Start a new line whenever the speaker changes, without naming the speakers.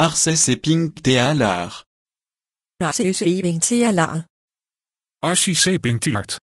Arcesepingtealar.
Arcesepingtealar.
Tealar.